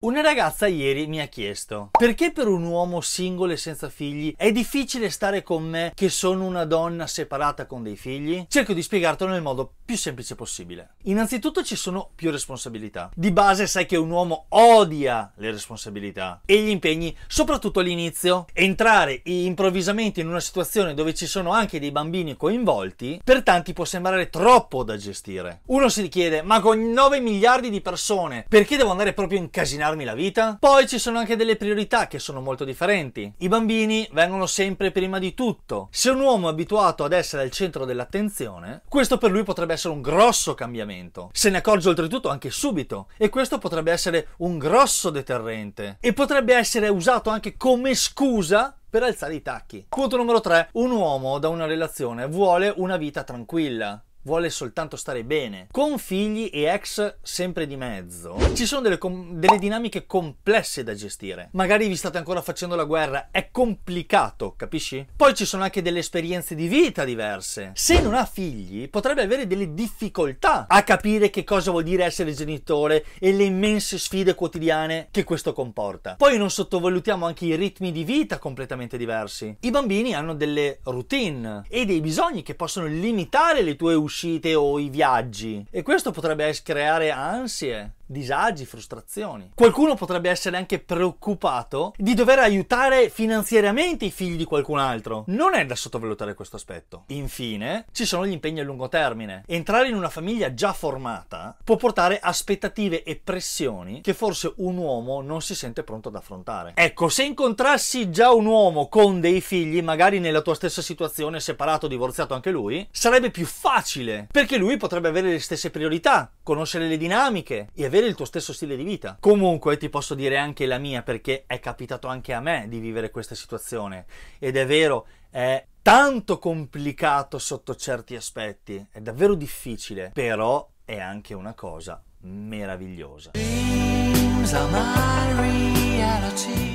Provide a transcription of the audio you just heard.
Una ragazza ieri mi ha chiesto perché per un uomo singolo e senza figli è difficile stare con me che sono una donna separata con dei figli? Cerco di spiegartelo nel modo più semplice possibile. Innanzitutto ci sono più responsabilità. Di base sai che un uomo odia le responsabilità e gli impegni, soprattutto all'inizio. Entrare improvvisamente in una situazione dove ci sono anche dei bambini coinvolti, per tanti può sembrare troppo da gestire. Uno si chiede, ma con 9 miliardi di persone perché devo andare proprio in casino? rovinarmi la vita? Poi ci sono anche delle priorità che sono molto differenti. I bambini vengono sempre prima di tutto. Se un uomo è abituato ad essere al centro dell'attenzione, questo per lui potrebbe essere un grosso cambiamento. Se ne accorge oltretutto anche subito e questo potrebbe essere un grosso deterrente e potrebbe essere usato anche come scusa per alzare i tacchi. Punto numero 3. Un uomo da una relazione vuole una vita tranquilla vuole soltanto stare bene, con figli e ex sempre di mezzo, ci sono delle, com- delle, dinamiche complesse da gestire. Magari vi state ancora facendo la guerra, è complicato, capisci? Poi ci sono anche delle esperienze di vita diverse. Se non ha figli, potrebbe avere delle difficoltà a capire che cosa vuol dire essere genitore e le immense sfide quotidiane che questo comporta. Poi non sottovalutiamo anche i ritmi di vita completamente diversi. I bambini hanno delle routine e dei bisogni che possono limitare le tue uscite uscite o i viaggi e questo potrebbe creare ansie disagi, frustrazioni. Qualcuno potrebbe essere anche preoccupato di dover aiutare finanziariamente i figli di qualcun altro. Non è da sottovalutare questo aspetto. Infine, ci sono gli impegni a lungo termine. Entrare in una famiglia già formata può portare aspettative e pressioni che forse un uomo non si sente pronto ad affrontare. Ecco, se incontrassi già un uomo con dei figli, magari nella tua stessa situazione, separato, divorziato anche lui, sarebbe più facile, perché lui potrebbe avere le stesse priorità, conoscere le dinamiche e avere il tuo stesso stile di vita. Comunque ti posso dire anche la mia perché è capitato anche a me di vivere questa situazione ed è vero, è tanto complicato sotto certi aspetti, è davvero difficile, però è anche una cosa meravigliosa. Dreams are my reality.